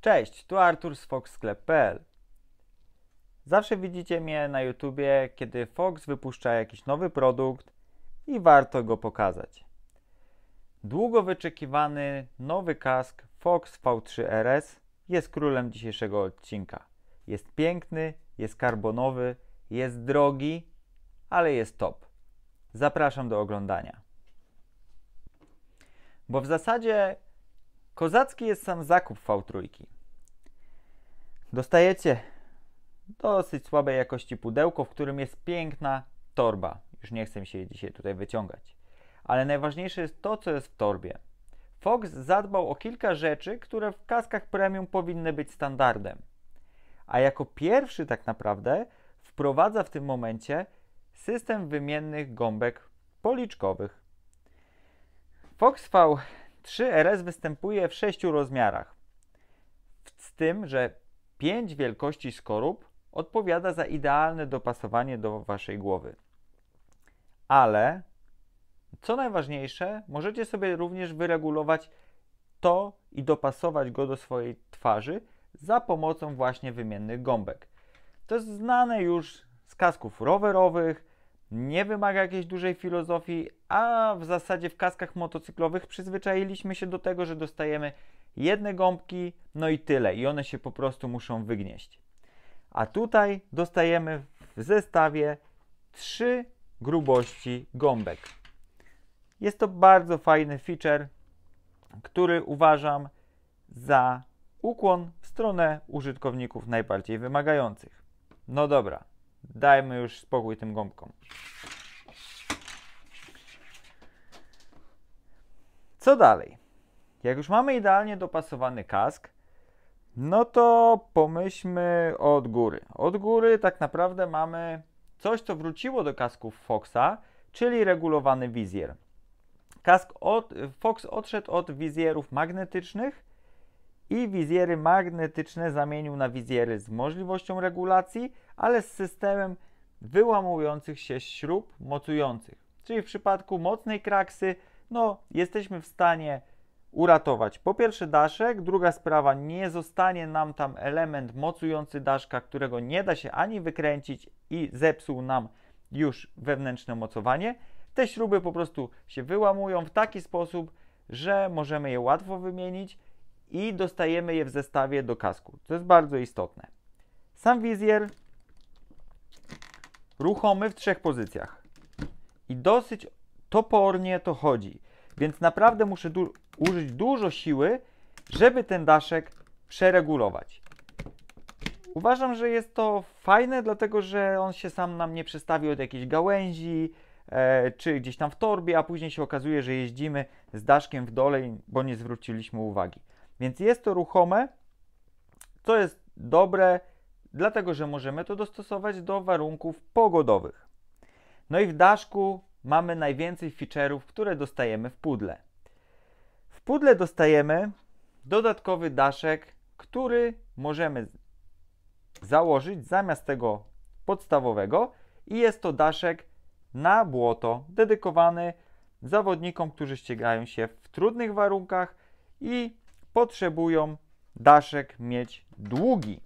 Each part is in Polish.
Cześć, tu Artur z foxsklep.pl. Zawsze widzicie mnie na YouTubie, kiedy Fox wypuszcza jakiś nowy produkt i warto go pokazać. Długo wyczekiwany nowy kask Fox V3 RS jest królem dzisiejszego odcinka. Jest piękny, jest karbonowy, jest drogi, ale jest top. Zapraszam do oglądania. Bo w zasadzie kozacki jest sam zakup V3. Dostajecie dosyć słabej jakości pudełko, w którym jest piękna torba. Już nie chcę mi się jej dzisiaj tutaj wyciągać. Ale najważniejsze jest to, co jest w torbie. Fox zadbał o kilka rzeczy, które w kaskach premium powinny być standardem. A jako pierwszy tak naprawdę wprowadza w tym momencie system wymiennych gąbek policzkowych. Fox V3RS występuje w sześciu rozmiarach. Z tym, że Pięć wielkości skorup odpowiada za idealne dopasowanie do waszej głowy. Ale co najważniejsze, możecie sobie również wyregulować to i dopasować go do swojej twarzy za pomocą właśnie wymiennych gąbek. To jest znane już z kasków rowerowych, nie wymaga jakiejś dużej filozofii, a w zasadzie w kaskach motocyklowych przyzwyczailiśmy się do tego, że dostajemy jedne gąbki, no i tyle. I one się po prostu muszą wygnieść. A tutaj dostajemy w zestawie trzy grubości gąbek. Jest to bardzo fajny feature, który uważam za ukłon w stronę użytkowników najbardziej wymagających. No dobra, dajmy już spokój tym gąbkom. Co dalej? Jak już mamy idealnie dopasowany kask, no to pomyślmy od góry. Od góry tak naprawdę mamy coś, co wróciło do kasków Foxa, czyli regulowany wizjer. Kask od, Fox odszedł od wizjerów magnetycznych i wizjery magnetyczne zamienił na wizjery z możliwością regulacji, ale z systemem wyłamujących się śrub mocujących. Czyli w przypadku mocnej kraksy, no jesteśmy w stanie uratować. Po pierwsze daszek, druga sprawa, nie zostanie nam tam element mocujący daszka, którego nie da się ani wykręcić i zepsuł nam już wewnętrzne mocowanie. Te śruby po prostu się wyłamują w taki sposób, że możemy je łatwo wymienić i dostajemy je w zestawie do kasku, co jest bardzo istotne. Sam wizjer ruchomy w trzech pozycjach i dosyć topornie to chodzi, więc naprawdę muszę użyć dużo siły, żeby ten daszek przeregulować. Uważam, że jest to fajne, dlatego że on się sam nam nie przestawił od jakiejś gałęzi, e, czy gdzieś tam w torbie, a później się okazuje, że jeździmy z daszkiem w dole, bo nie zwróciliśmy uwagi. Więc jest to ruchome, co jest dobre, dlatego że możemy to dostosować do warunków pogodowych. No i w daszku mamy najwięcej feature'ów, które dostajemy w pudle pudle dostajemy dodatkowy daszek, który możemy założyć zamiast tego podstawowego i jest to daszek na błoto, dedykowany zawodnikom, którzy ścigają się w trudnych warunkach i potrzebują daszek mieć długi.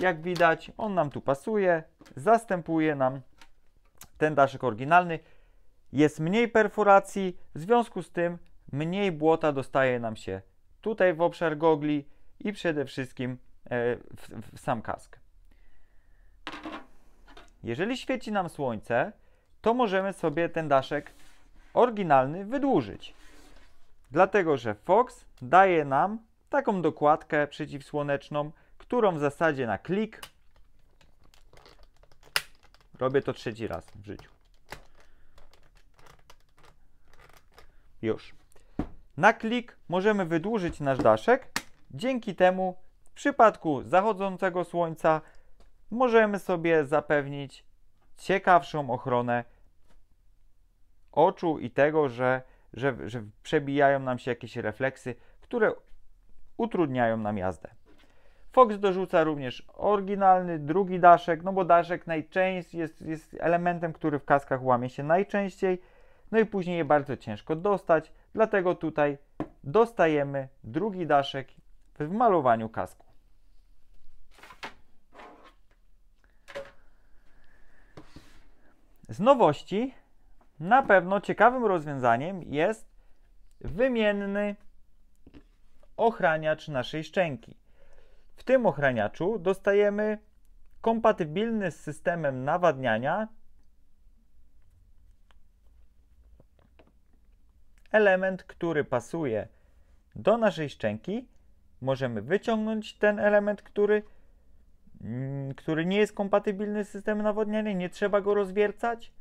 Jak widać, on nam tu pasuje, zastępuje nam ten daszek oryginalny. Jest mniej perforacji, w związku z tym mniej błota dostaje nam się tutaj w obszar gogli i przede wszystkim e, w, w sam kask. Jeżeli świeci nam słońce, to możemy sobie ten daszek oryginalny wydłużyć. Dlatego, że Fox daje nam taką dokładkę przeciwsłoneczną, którą w zasadzie na klik robię to trzeci raz w życiu. Już. Na klik możemy wydłużyć nasz daszek. Dzięki temu w przypadku zachodzącego słońca możemy sobie zapewnić ciekawszą ochronę oczu i tego, że, że, że przebijają nam się jakieś refleksy, które utrudniają nam jazdę. Fox dorzuca również oryginalny drugi daszek, no bo daszek najczęściej jest, jest elementem, który w kaskach łamie się najczęściej no i później je bardzo ciężko dostać, dlatego tutaj dostajemy drugi daszek w malowaniu kasku. Z nowości na pewno ciekawym rozwiązaniem jest wymienny ochraniacz naszej szczęki. W tym ochraniaczu dostajemy kompatybilny z systemem nawadniania element, który pasuje do naszej szczęki. Możemy wyciągnąć ten element, który, mm, który nie jest kompatybilny z systemem nawodniania, nie trzeba go rozwiercać.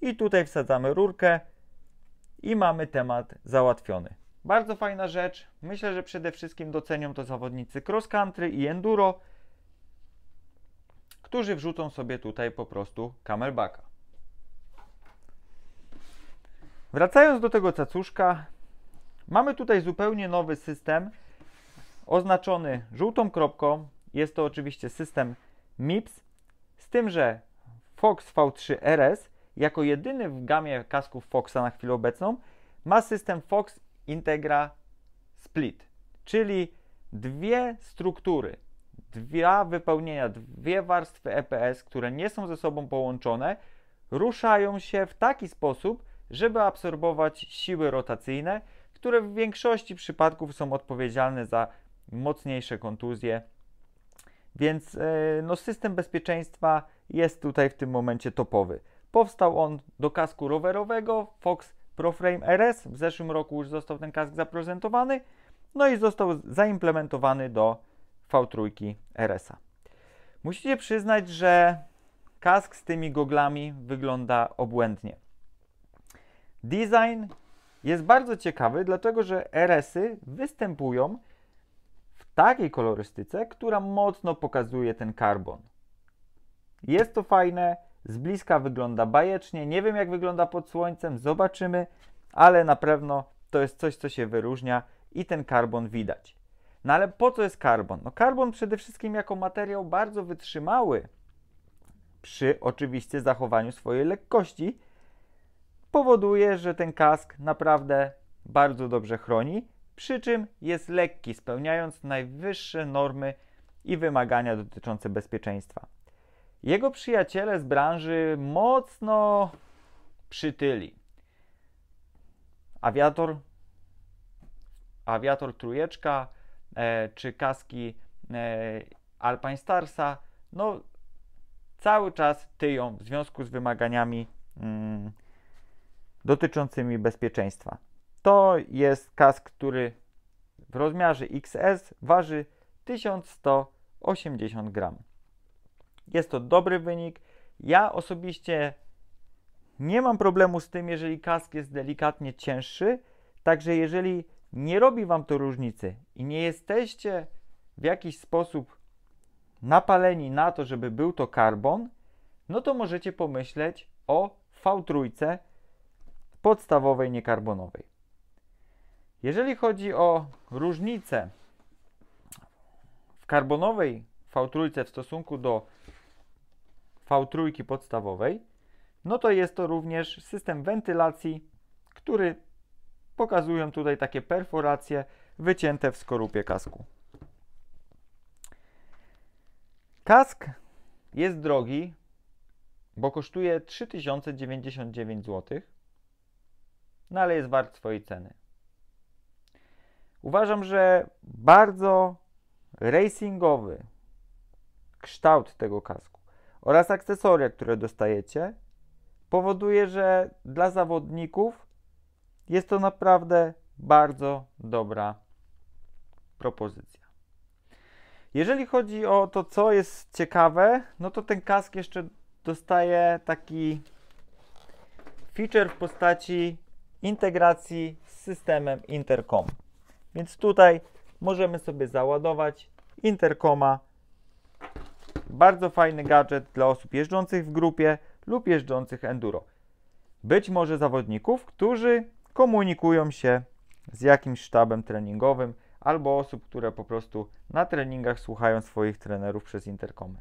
I tutaj wsadzamy rurkę i mamy temat załatwiony. Bardzo fajna rzecz. Myślę, że przede wszystkim docenią to zawodnicy cross country i enduro, którzy wrzucą sobie tutaj po prostu camelbacka. Wracając do tego cacuszka, mamy tutaj zupełnie nowy system oznaczony żółtą kropką. Jest to oczywiście system MIPS, z tym, że Fox V3 RS jako jedyny w gamie kasków Foxa na chwilę obecną ma system Fox Integra Split, czyli dwie struktury, dwa wypełnienia, dwie warstwy EPS, które nie są ze sobą połączone, ruszają się w taki sposób, żeby absorbować siły rotacyjne, które w większości przypadków są odpowiedzialne za mocniejsze kontuzje. Więc e, no, system bezpieczeństwa jest tutaj w tym momencie topowy. Powstał on do kasku rowerowego Fox ProFrame RS. W zeszłym roku już został ten kask zaprezentowany. No i został zaimplementowany do V3 RS-a. Musicie przyznać, że kask z tymi goglami wygląda obłędnie. Design jest bardzo ciekawy, dlatego że RS-y występują w takiej kolorystyce, która mocno pokazuje ten karbon. Jest to fajne, z bliska wygląda bajecznie. Nie wiem, jak wygląda pod słońcem, zobaczymy, ale na pewno to jest coś, co się wyróżnia i ten karbon widać. No ale po co jest karbon? No karbon przede wszystkim jako materiał bardzo wytrzymały przy oczywiście zachowaniu swojej lekkości, powoduje, że ten kask naprawdę bardzo dobrze chroni, przy czym jest lekki, spełniając najwyższe normy i wymagania dotyczące bezpieczeństwa. Jego przyjaciele z branży mocno przytyli. Awiator, awiator trujeczka e, czy kaski e, Alpine Starsa, no cały czas tyją w związku z wymaganiami mm, dotyczącymi bezpieczeństwa. To jest kask, który w rozmiarze XS waży 1180 gram. Jest to dobry wynik. Ja osobiście nie mam problemu z tym, jeżeli kask jest delikatnie cięższy. Także jeżeli nie robi Wam to różnicy i nie jesteście w jakiś sposób napaleni na to, żeby był to karbon, no to możecie pomyśleć o V3, podstawowej niekarbonowej. Jeżeli chodzi o różnicę w karbonowej V3 w stosunku do V3 podstawowej, no to jest to również system wentylacji, który pokazują tutaj takie perforacje wycięte w skorupie kasku. Kask jest drogi, bo kosztuje 3099 zł no ale jest wart swojej ceny. Uważam, że bardzo racingowy kształt tego kasku oraz akcesoria, które dostajecie, powoduje, że dla zawodników jest to naprawdę bardzo dobra propozycja. Jeżeli chodzi o to, co jest ciekawe, no to ten kask jeszcze dostaje taki feature w postaci integracji z systemem intercom. Więc tutaj możemy sobie załadować intercoma. Bardzo fajny gadżet dla osób jeżdżących w grupie lub jeżdżących enduro. Być może zawodników, którzy komunikują się z jakimś sztabem treningowym albo osób, które po prostu na treningach słuchają swoich trenerów przez interkomy.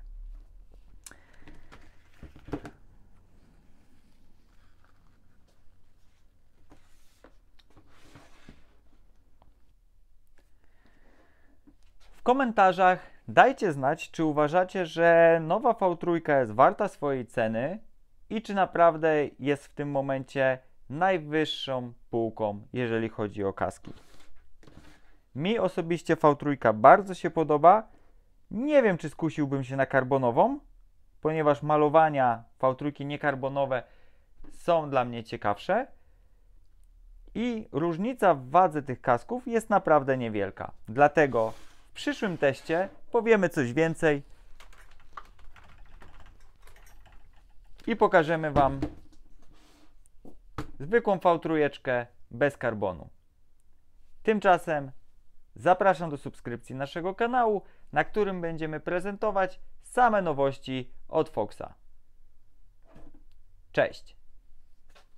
W komentarzach dajcie znać, czy uważacie, że nowa V3 jest warta swojej ceny i czy naprawdę jest w tym momencie najwyższą półką, jeżeli chodzi o kaski. Mi osobiście V3 bardzo się podoba. Nie wiem, czy skusiłbym się na karbonową, ponieważ malowania V3 niekarbonowe są dla mnie ciekawsze. I różnica w wadze tych kasków jest naprawdę niewielka. Dlatego w przyszłym teście powiemy coś więcej i pokażemy Wam zwykłą V3 bez karbonu. Tymczasem zapraszam do subskrypcji naszego kanału, na którym będziemy prezentować same nowości od Foxa. Cześć!